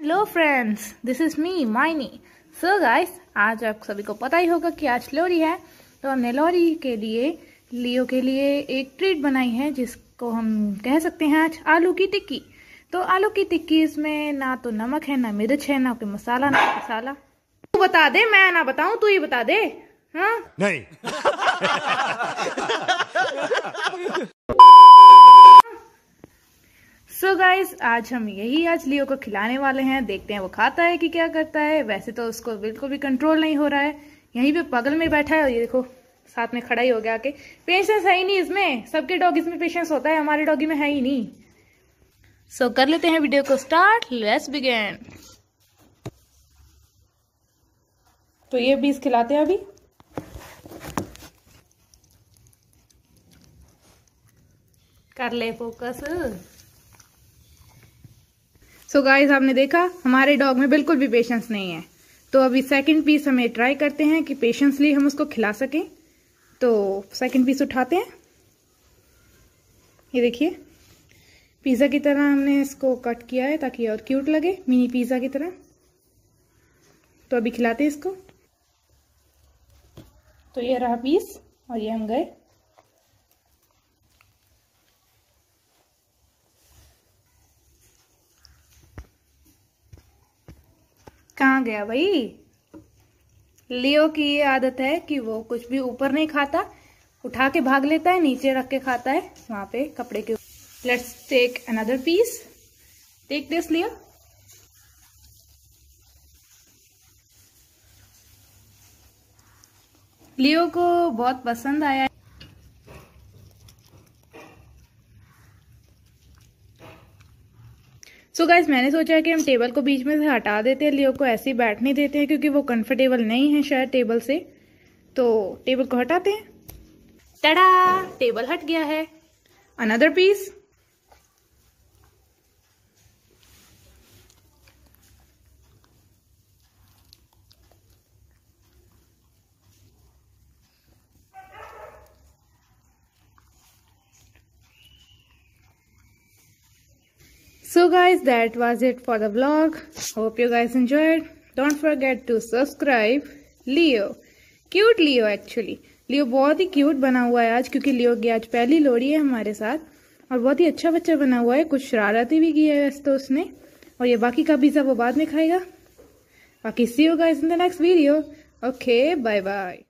hello friends this is me माइनी so guys आज आप सभी को पता ही होगा कि आज लोरी है तो हमने लोरी के लिए लियो के लिए एक ट्रीट बनाई है जिसको हम कह सकते हैं आज आलू की टिक्की तो आलू की टिक्की इसमें ना तो नमक है ना मिर्च है ना कोई मसाला ना मसाला तू बता दे मैं ना बताऊं तू ही बता दे हाँ नहीं गाइस आज हम यही आज लियो को खिलाने वाले हैं देखते हैं वो खाता है कि क्या करता है वैसे तो उसको बिल्कुल भी कंट्रोल नहीं हो रहा है यहीं पे बगल में बैठा है और ये देखो साथ में खड़ा ही हो गया आके पेशेंस है ही नहीं इसमें सबके डॉग इसमें पेशेंस होता है हमारे डॉगी में है ही नहीं सो so, कर लेते हैं वीडियो को स्टार्ट लेट्स बिगेन तो ये बीस खिलाते हैं अभी कर ले फोकस सो so गाइज आपने देखा हमारे डॉग में बिल्कुल भी पेशेंस नहीं है तो अभी सेकंड पीस हमें ट्राई करते हैं कि पेशेंसली हम उसको खिला सकें तो सेकंड पीस उठाते हैं ये देखिए पिज़्ज़ा की तरह हमने इसको कट किया है ताकि और क्यूट लगे मिनी पिज़्ज़ा की तरह तो अभी खिलाते हैं इसको तो ये रहा पीस और ये हम गए कहाँ गया भाई लियो की ये आदत है कि वो कुछ भी ऊपर नहीं खाता उठा के भाग लेता है नीचे रख के खाता है वहां पे कपड़े के let's take another piece take this Leo Leo को बहुत पसंद आया सो so गाइज मैंने सोचा है कि हम टेबल को बीच में से हटा देते हैं लियो को ऐसे ही बैठने देते हैं क्योंकि वो कंफर्टेबल नहीं है शायद टेबल से तो टेबल को हटाते हैं टड़ा टेबल हट गया है another piece so guys that was it for the vlog hope you guys enjoyed don't forget to subscribe leo cute leo actually Leo बहुत ही क्यूट बना हुआ है आज क्योंकि लियो की आज पहली लोरी है हमारे साथ और बहुत ही अच्छा बच्चा बना हुआ है कुछ शरारतें भी की है वैसे तो उसने और ये बाकी का भी सब वो बाद में खाएगा बाकी see you guys in the next video okay bye bye